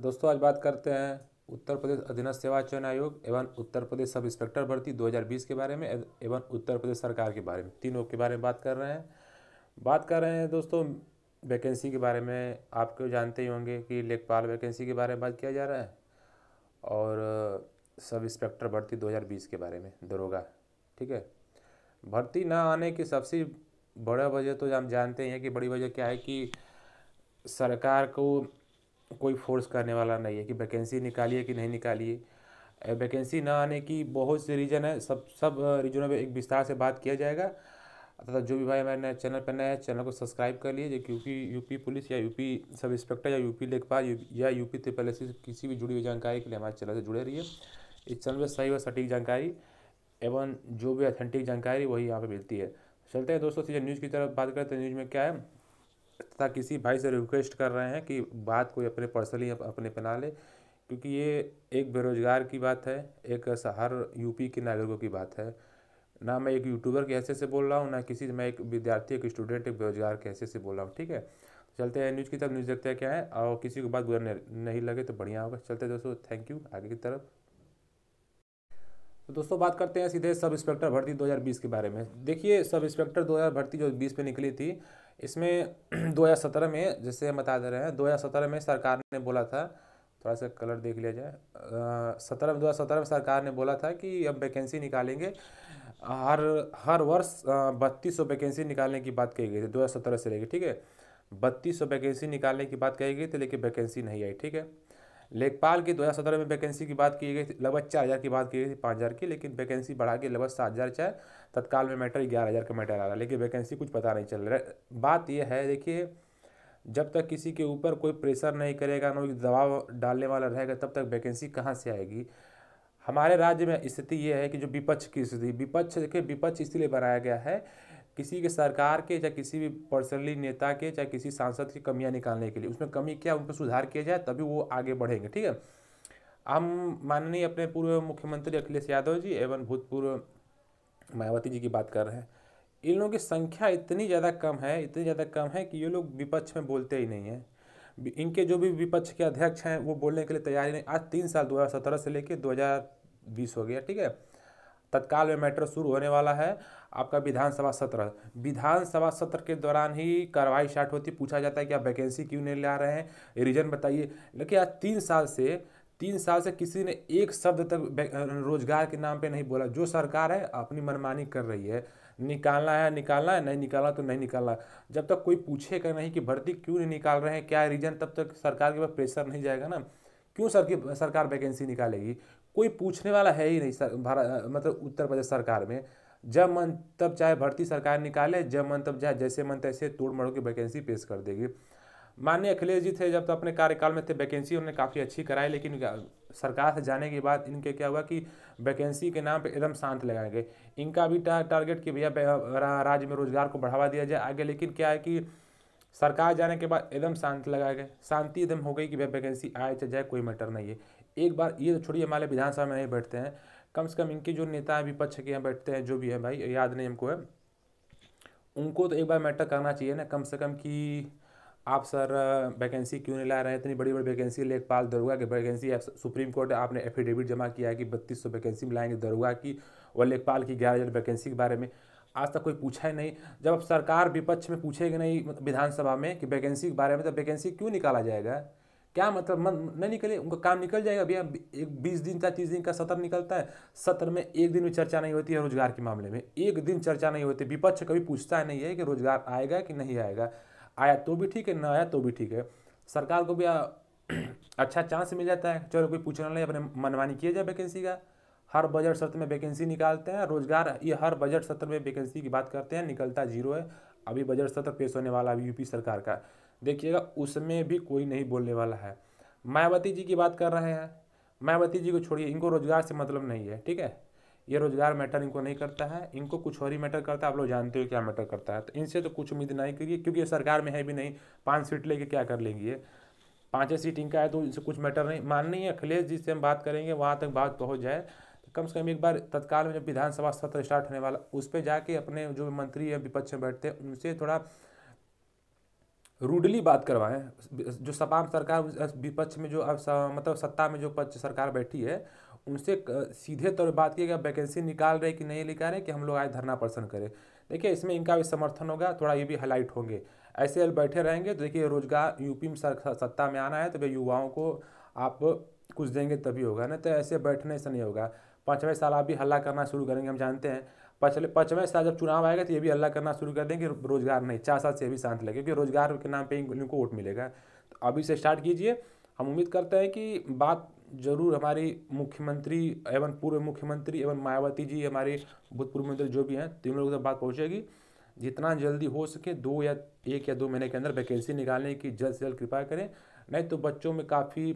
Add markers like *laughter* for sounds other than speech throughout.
तो दोस्तों आज बात करते हैं उत्तर प्रदेश अधीनस्थ सेवा चयन आयोग एवं उत्तर प्रदेश सब इंस्पेक्टर भर्ती 2020 के बारे में एवं उत्तर प्रदेश सरकार के बारे में तीनों के बारे में बात कर रहे हैं बात कर रहे हैं दोस्तों वैकेंसी के बारे में आप क्यों तो जानते ही होंगे कि लेखपाल वैकेंसी के बारे में बात किया जा रहा है और सब इंस्पेक्टर भर्ती दो के बारे में दरोगा ठीक है भर्ती ना आने की सबसे बड़ा वजह तो हम जानते हैं कि बड़ी वजह क्या है कि सरकार को कोई फोर्स करने वाला नहीं है कि वैकेंसी निकालिए कि नहीं निकालिए वैकेंसी ना आने की बहुत से रीज़न है सब सब रीजनों में एक विस्तार से बात किया जाएगा तथा जो भी भाई हमारे नए चैनल पर नया हैं चैनल को सब्सक्राइब कर लीजिए क्योंकि यूपी पुलिस या यूपी सब इंस्पेक्टर या यूपी लेखपाल या यूपी ट्रिपल एस किसी भी जुड़ी हुई जानकारी के लिए हमारे चैनल से जुड़े रहिए इस चैनल में सही व सटीक जानकारी एवं जो भी ऑथेंटिक जानकारी वही यहाँ पर मिलती है चलते हैं दोस्तों न्यूज़ की तरफ बात करते हैं न्यूज़ में क्या है तथा किसी भाई से रिक्वेस्ट कर रहे हैं कि बात कोई अपने पर्सनली अपने ना ले क्योंकि ये एक बेरोजगार की बात है एक हर यूपी के नागरिकों की बात है ना मैं एक यूट्यूबर के ऐसे से बोल रहा हूँ ना किसी मैं एक विद्यार्थी एक स्टूडेंट एक बेरोजगार के हैसियत से बोल रहा हूँ ठीक है चलते हैं न्यूज़ की तरफ न्यूज़ देखते हैं क्या है और किसी को बात बुरा नहीं लगे तो बढ़िया होगा चलते दोस्तों थैंक यू आगे की तरफ तो दोस्तों बात करते हैं सीधे सब इंस्पेक्टर भर्ती 2020 के बारे में देखिए सब इंस्पेक्टर 2020 भर्ती जो 20 पे निकली थी इसमें 2017 *clears throat* में जैसे हम बता दे रहे हैं 2017 में सरकार ने बोला था थोड़ा सा कलर देख लिया जाए सत्रह में दो में सरकार ने बोला था कि हम वैकेंसी निकालेंगे हर हर वर्ष बत्तीस सौ वैकेंसी निकालने की बात कही गई थी दो से लेकर ठीक है बत्तीस सौ वैकेंसी निकालने की बात कही गई थी लेकिन वैकेंसी नहीं आई ठीक है लेखपाल की 2017 में वैकेंसी की बात की गई थी लगभग चार हज़ार की बात की गई थी पाँच हज़ार की लेकिन वैकेंसी बढ़ा के लगभग सात हज़ार चाहे तत्काल में मैटर ग्यारह हज़ार का मैटर आ रहा लेकिन वैकेंसी कुछ पता नहीं चल रहा बात यह है देखिए जब तक किसी के ऊपर कोई प्रेशर नहीं करेगा ना कोई दबाव डालने वाला रहेगा तब तक वैकेंसी कहाँ से आएगी हमारे राज्य में स्थिति यह है कि जो विपक्ष की स्थिति विपक्ष देखिए विपक्ष इसलिए बनाया गया है किसी के सरकार के या किसी भी पर्सनली नेता के चाहे किसी सांसद की कमियाँ निकालने के लिए उसमें कमी क्या उन पर सुधार किया जाए तभी वो आगे बढ़ेंगे ठीक है हम माननीय अपने पूर्व मुख्यमंत्री अखिलेश यादव जी एवं भूतपूर्व मायावती जी की बात कर रहे हैं इन लोगों की संख्या इतनी ज़्यादा कम है इतनी ज़्यादा कम है कि ये लोग विपक्ष में बोलते ही नहीं हैं इनके जो भी विपक्ष के अध्यक्ष हैं वो बोलने के लिए तैयारी नहीं आज तीन साल दो से लेकर दो हो गया ठीक है तत्काल में मैटर शुरू होने वाला है आपका विधानसभा सत्र विधानसभा सत्र के दौरान ही कार्रवाई स्टार्ट होती पूछा जाता है कि आप वैकेंसी क्यों नहीं ला रहे हैं रीज़न बताइए लेकिन आज तीन साल से तीन साल से किसी ने एक शब्द तक रोजगार के नाम पे नहीं बोला जो सरकार है अपनी मनमानी कर रही है निकालना है निकालना है नहीं निकालना तो नहीं निकालना जब तक कोई पूछेगा नहीं कि भर्ती क्यों नहीं निकाल रहे हैं क्या रीज़न तब तक सरकार के पास प्रेशर नहीं जाएगा ना क्यों सर की सरकार वैकेंसी निकालेगी कोई पूछने वाला है ही नहीं सर भारत मतलब उत्तर प्रदेश सरकार में जब मन तब चाहे भर्ती सरकार निकाले जब मन तब चाहे जैसे मन तैसे तोड़ मड़ो की वैकेंसी पेश कर देगी माननीय अखिलेश जी थे जब तो अपने कार्यकाल में थे वैकेंसी उन्होंने काफ़ी अच्छी कराई लेकिन सरकार से जाने के बाद इनके क्या हुआ कि वैकेंसी के नाम पे एकदम शांत लगाए गए इनका भी टारगेट कि भैया राज्य में रोजगार को बढ़ावा दिया जाए आगे लेकिन क्या है कि सरकार जाने के बाद एकदम शांत लगाए गए शांति एकदम हो गई कि भैया वैकेंसी आए चाहे जाए कोई मैटर नहीं है एक बार ये तो छोड़िए हमारे विधानसभा में नहीं बैठते हैं कम से कम इनके जो नेता हैं विपक्ष के यहाँ बैठते हैं जो भी है भाई याद नहीं हमको है उनको तो एक बार मैटर करना चाहिए ना कम से कम कि आप सर वैकेंसी क्यों नहीं ला रहे हैं इतनी बड़ी बड़ी वैकेंसी लेखपाल दरोगा की वैकेंसी सुप्रीम कोर्ट आपने एफिडेविट जमा किया है कि बत्तीस सौ वैकेंसी लाएंगे दरोगा की और लेखपाल की ग्यारह हज़ार वैकेंसी के बारे में आज तक कोई पूछा ही नहीं जब सरकार विपक्ष में पूछेगी नहीं विधानसभा में कि वैकेंसी के बारे में तो वैकेंसी क्यों निकाला जाएगा क्या मतलब मन नहीं निकले उनका काम निकल जाएगा भैया एक बीस दिन का तीस दिन का सत्र निकलता है सत्र में एक दिन भी चर्चा नहीं होती है रोजगार के मामले में एक दिन चर्चा नहीं होती विपक्ष कभी पूछता है नहीं है कि रोजगार आएगा कि नहीं आएगा आया तो भी ठीक है ना आया तो भी ठीक है सरकार को भी *clears throat* अच्छा चांस मिल जाता है चलो कोई पूछना नहीं अपने मनमानी किया जाए वैकेंसी का हर बजट सत्र में वैकेंसी निकालते हैं रोजगार ये हर बजट सत्र में वैकेंसी की बात करते हैं निकलता जीरो है अभी बजट सत्र पेश होने वाला अभी यूपी सरकार का देखिएगा उसमें भी कोई नहीं बोलने वाला है मायावती जी की बात कर रहे हैं मायावती जी को छोड़िए इनको रोजगार से मतलब नहीं है ठीक है ये रोजगार मैटर इनको नहीं करता है इनको कुछ और ही मैटर करता है आप लोग जानते हो क्या मैटर करता है तो इनसे तो कुछ उम्मीद नहीं करिए क्योंकि ये सरकार में है भी नहीं पाँच सीट लेके क्या कर लेंगी ये पाँचें सीट इनका है तो इनसे कुछ मैटर नहीं माननी है अखिलेश जी से हम बात करेंगे वहाँ तक बात पहुँच जाए तो कम से कम एक बार तत्काल में जब विधानसभा सत्र स्टार्ट होने वाला उस पर जाके अपने जो मंत्री या विपक्ष में बैठते हैं उनसे थोड़ा रूडली बात करवाएं जो सपा सरकार विपक्ष में जो मतलब सत्ता में जो पक्ष सरकार बैठी है उनसे सीधे तौर पर बात की वैकेंसी निकाल रहे कि नहीं निकाल रहे कि हम लोग आज धरना प्रदर्शन करें देखिए इसमें इनका भी समर्थन होगा थोड़ा ये भी हाईलाइट होंगे ऐसे बैठे रहेंगे तो देखिए रोजगार यूपी में सत्ता में आना है तो भाई युवाओं को आप कुछ देंगे तभी होगा नहीं तो ऐसे बैठने से नहीं होगा पाँचवें साल आप भी हल्ला करना शुरू करेंगे हम जानते हैं पचले पचवें साल जब चुनाव आएगा तो ये भी हल्ला करना शुरू कर देंगे रोजगार नहीं चार साल से भी शांत लगे क्योंकि रोजगार के नाम पर इनको वोट मिलेगा तो अभी से स्टार्ट कीजिए हम उम्मीद करते हैं कि बात जरूर हमारी मुख्यमंत्री एवं पूर्व मुख्यमंत्री एवं मायावती जी हमारे भूतपूर्व मंत्री जो भी हैं तीन लोगों तक बात पहुँचेगी जितना जल्दी हो सके दो या एक या दो महीने के अंदर वैकेंसी निकालने की जल्द से जल्द कृपा करें नहीं तो बच्चों में काफ़ी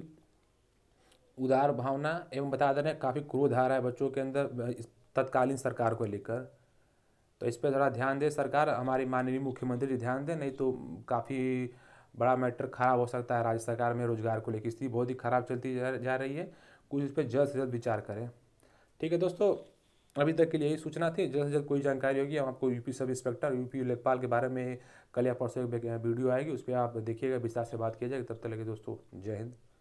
उदार भावना एवं बता दे रहे हैं काफ़ी क्रोध आ रहा है बच्चों के अंदर तत्कालीन सरकार को लेकर तो इस पर ज़रा ध्यान दे सरकार हमारी माननीय मुख्यमंत्री जी ध्यान दें नहीं तो काफ़ी बड़ा मैटर खराब हो सकता है राज्य सरकार में रोजगार को लेकर स्थिति बहुत ही खराब चलती जा रही है कुछ इस पर जल्द से जल्द विचार करें ठीक है दोस्तों अभी तक के लिए यही सूचना थी जल्द से जल्द कोई जानकारी होगी हम आपको यूपी सब इंस्पेक्टर यूपी लेखपाल के बारे में कल या परसों एक वीडियो आएगी उस पर आप देखिएगा विस्तार से बात किया जाएगी तब तक लगे दोस्तों जय हिंद